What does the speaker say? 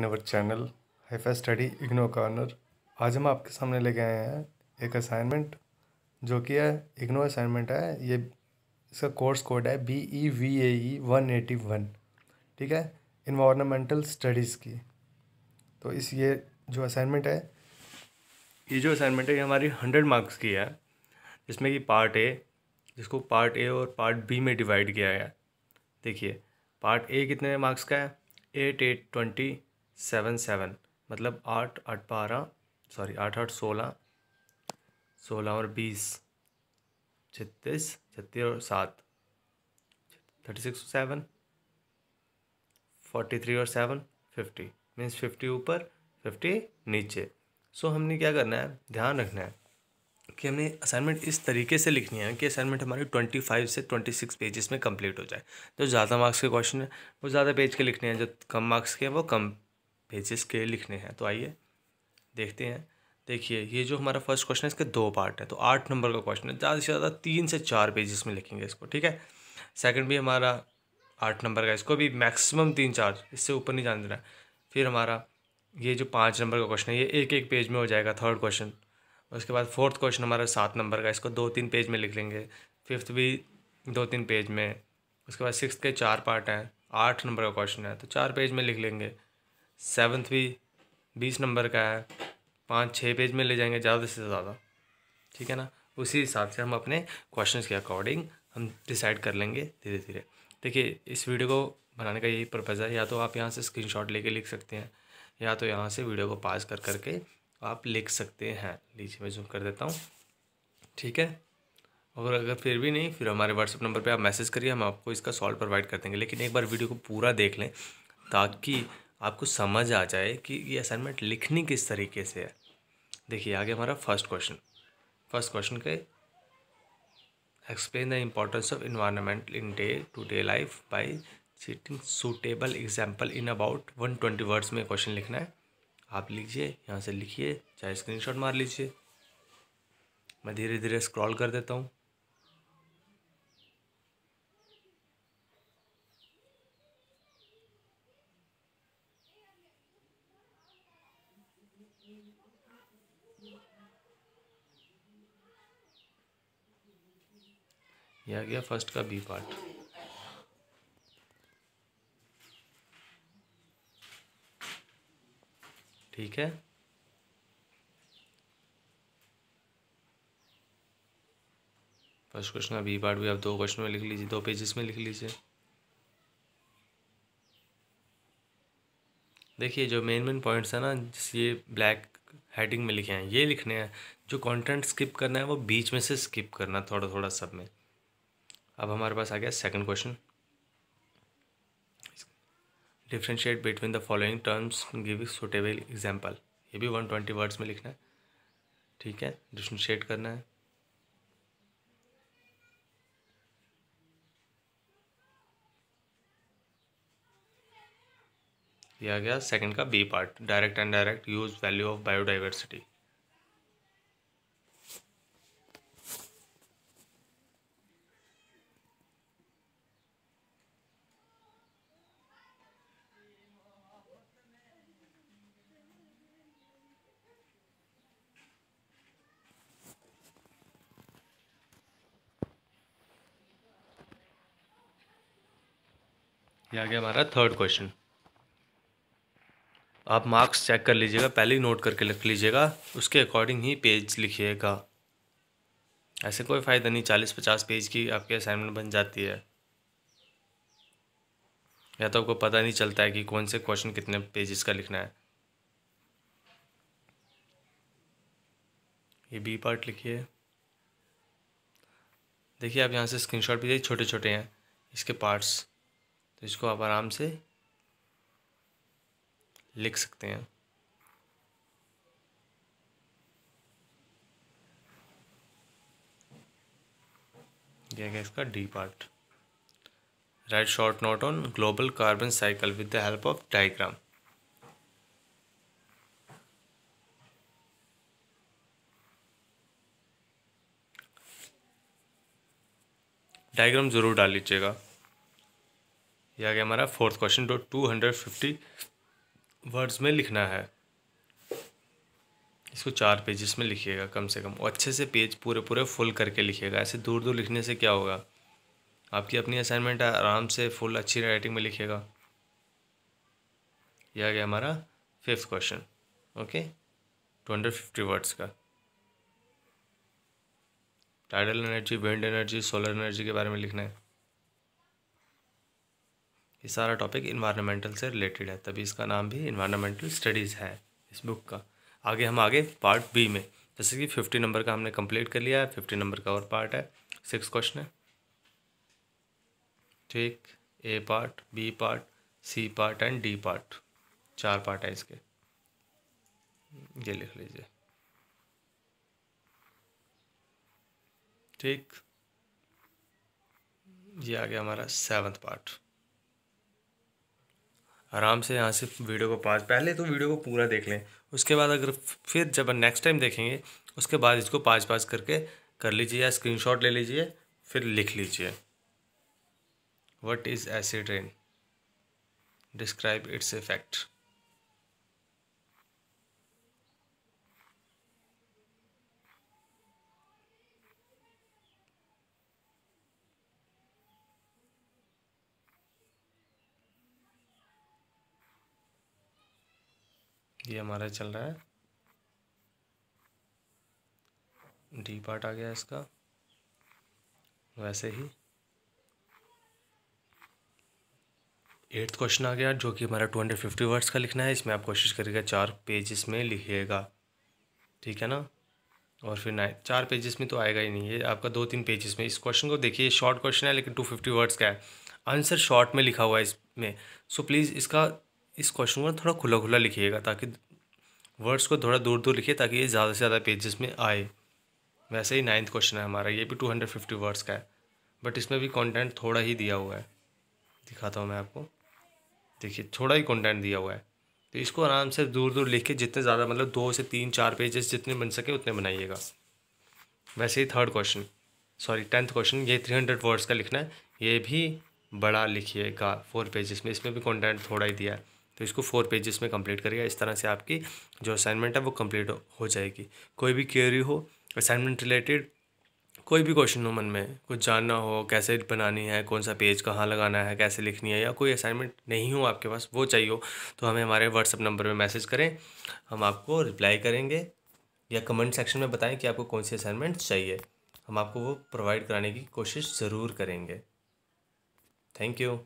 in our channel हाइफा study IGNOU corner आज हम आपके सामने लेके आए हैं एक असाइनमेंट जो कि है इग्नो असाइनमेंट है ये इसका course code B E V A E one eighty one वन ठीक है इन्वामेंटल स्टडीज़ की तो इस ये जो असाइनमेंट है ये जो असाइनमेंट है ये हमारी हंड्रेड मार्क्स की है जिसमें कि पार्ट ए जिसको पार्ट ए और पार्ट बी में डिवाइड किया गया देखिए पार्ट ए कितने मार्क्स का है eight eight twenty seven seven मतलब आठ आठ बारह सॉरी आठ आठ सोलह सोलह और बीस छत्तीस छत्तीस और सात thirty six seven forty three और सेवन फिफ्टी मीन्स फिफ्टी ऊपर फिफ्टी नीचे सो so, हमने क्या करना है ध्यान रखना है कि हमने असाइनमेंट इस तरीके से लिखनी है कि असाइनमेंट हमारी ट्वेंटी फाइव से ट्वेंटी सिक्स पेजेस में कंप्लीट हो जाए जो ज़्यादा मार्क्स के क्वेश्चन है वो ज़्यादा पेज के लिखने हैं जो कम मार्क्स के हैं वो कम पेजेस के लिखने हैं तो आइए देखते हैं देखिए ये जो हमारा फर्स्ट क्वेश्चन है इसके दो पार्ट है तो आठ नंबर का क्वेश्चन है ज़्यादा से ज़्यादा तीन से चार पेजेस में लिखेंगे इसको ठीक है सेकंड भी हमारा आठ नंबर का इसको भी मैक्सिमम तीन चार इससे ऊपर नहीं जाने देना फिर हमारा ये जो पाँच नंबर का क्वेश्चन है ये एक एक पेज में हो जाएगा थर्ड क्वेश्चन उसके बाद फोर्थ क्वेश्चन हमारा सात नंबर का इसको दो तीन पेज में लिख लेंगे फिफ्थ भी दो तीन पेज में उसके बाद सिक्स के चार पार्ट हैं आठ नंबर का क्वेश्चन है तो चार पेज में लिख लेंगे सेवन्थ भी बीस नंबर का है पाँच छः पेज में ले जाएंगे ज़्यादा से ज़्यादा ठीक है ना उसी हिसाब से हम अपने क्वेश्चंस के अकॉर्डिंग हम डिसाइड कर लेंगे धीरे धीरे देखिए इस वीडियो को बनाने का यही पर्पज़ है या तो आप यहाँ से स्क्रीनशॉट लेके लिख सकते हैं या तो यहाँ से वीडियो को पास कर करके आप लिख सकते हैं लीजिए मैं जूम कर देता हूँ ठीक है और अगर फिर भी नहीं फिर हमारे व्हाट्सअप नंबर पे आप मैसेज करिए हम आपको इसका सॉल्व प्रोवाइड कर देंगे लेकिन एक बार वीडियो को पूरा देख लें ताकि आपको समझ आ जाए कि ये असाइनमेंट लिखनी किस तरीके से है देखिए आगे हमारा फर्स्ट क्वेश्चन फर्स्ट क्वेश्चन के explain the importance of environment in day to day life by citing suitable example in about one twenty words में क्वेश्चन लिखना है आप लिखिए यहाँ से लिखिए चाहे स्क्रीनशॉट मार लीजिए मैं धीरे धीरे स्क्रॉल कर देता हूँ ये आ गया फर्स्ट का बी पार्ट ठीक है फर्स्ट क्वेश्चन का बी पार्ट भी आप दो क्वेश्चन में लिख लीजिए दो पेजेस में लिख लीजिए देखिए जो मेन मेन पॉइंट्स हैं ना जिस ये ब्लैक हेडिंग में लिखे हैं ये लिखने हैं जो कंटेंट स्किप करना है वो बीच में से स्किप करना थोड़ा थोड़ा सब में अब हमारे पास आ गया second question differentiate between the following terms give suitable example ये भी वन ट्वेंटी वर्ड्स में लिखना है ठीक है डिफ्रेंशिएट करना है दिया गया सेकंड का B part direct and direct use value of biodiversity आ गया हमारा थर्ड क्वेश्चन आप मार्क्स चेक कर लीजिएगा पहले ही नोट करके लिख लीजिएगा उसके अकॉर्डिंग ही पेज लिखिएगा ऐसे कोई फ़ायदा नहीं चालीस पचास पेज की आपकी असाइनमेंट बन जाती है या तो आपको पता नहीं चलता है कि कौन से क्वेश्चन कितने पेजेस का लिखना है ये बी पार्ट लिखिए देखिए आप यहाँ से स्क्रीनशॉट भी देखिए छोटे छोटे हैं इसके पार्ट्स तो इसको आप आराम से लिख सकते हैं यह है इसका D part write short note on global carbon cycle with the help of diagram diagram ज़रूर डाल लीजिएगा यह आ गया हमारा fourth question two hundred fifty words में लिखना है इसको चार पेजेस में लिखिएगा कम से कम और अच्छे से पेज पूरे पूरे फुल करके लिखिएगा ऐसे दूर दूर लिखने से क्या होगा आपकी अपनी असाइनमेंट आराम से फुल अच्छी राइटिंग में लिखिएगा यह आ गया हमारा fifth question okay two hundred fifty words का tidal energy wind energy solar energy के बारे में लिखना है ये सारा टॉपिक इन्वायरमेंटल से रिलेटेड है तभी इसका नाम भी इन्वायरमेंटल स्टडीज़ है इस बुक का आगे हम आगे पार्ट बी में जैसे कि फिफ्टी नंबर का हमने कंप्लीट कर लिया है फिफ्टी नंबर का और पार्ट है सिक्स क्वेश्चन है ठीक A part B part C part and D part चार पार्ट है इसके ये लिख लीजिए ठीक ये आ गया हमारा सेवन्थ पार्ट आराम से यहाँ से वीडियो को पास पहले तो वीडियो को पूरा देख लें उसके बाद अगर फिर जब नेक्स्ट टाइम देखेंगे उसके बाद इसको पाँच पाँच करके कर लीजिए या स्क्रीन ले लीजिए फिर लिख लीजिए what is acid rain describe its effect ये हमारा चल रहा है डी पार्ट आ गया इसका वैसे ही एट्थ क्वेश्चन आ गया जो कि हमारा टू हंड्रेड फिफ्टी वर्ड्स का लिखना है इसमें आप कोशिश करिएगा चार पेजेस में लिखिएगा ठीक है ना और फिर नाइन चार पेजेस में तो आएगा ही नहीं है आपका दो तीन पेजेस में इस क्वेश्चन को देखिए शॉर्ट क्वेश्चन है लेकिन टू फिफ्टी वर्ड्स का है आंसर शॉर्ट में लिखा हुआ है इसमें सो प्लीज़ इसका इस क्वेश्चन को थोड़ा खुला खुला लिखिएगा ताकि वर्ड्स को थोड़ा दूर दूर लिखिए ताकि ये ज़्यादा से ज़्यादा पेजेस में आए वैसे ही नाइन्थ क्वेश्चन है हमारा ये भी टू हंड्रेड फिफ्टी वर्ड्स का है बट इसमें भी कंटेंट थोड़ा ही दिया हुआ है दिखाता हूँ मैं आपको देखिए थोड़ा ही कंटेंट दिया हुआ है तो इसको आराम से दूर दूर लिख के जितने ज़्यादा मतलब दो से तीन चार पेजेस जितने बन सके उतने बनाइएगा वैसे ही third question sorry tenth question ये थ्री हंड्रेड वर्ड्स का लिखना है ये भी बड़ा लिखिएगा फोर पेजेस में इसमें भी कंटेंट थोड़ा ही दिया है तो इसको फोर पेजेस में कंप्लीट करेगा इस तरह से आपकी जो असाइनमेंट है वो कंप्लीट हो, जाएगी कोई भी क्यूरी हो असाइनमेंट रिलेटेड कोई भी क्वेश्चन हो मन में कुछ जानना हो कैसे बनानी है कौन सा पेज कहाँ लगाना है कैसे लिखनी है या कोई असाइनमेंट नहीं हो आपके पास वो चाहिए हो तो हमें हमारे व्हाट्सअप नंबर पर मैसेज करें हम आपको रिप्लाई करेंगे या कमेंट सेक्शन में बताएं कि आपको कौन सी असाइनमेंट चाहिए हम आपको वो प्रोवाइड कराने की कोशिश ज़रूर करेंगे थैंक यू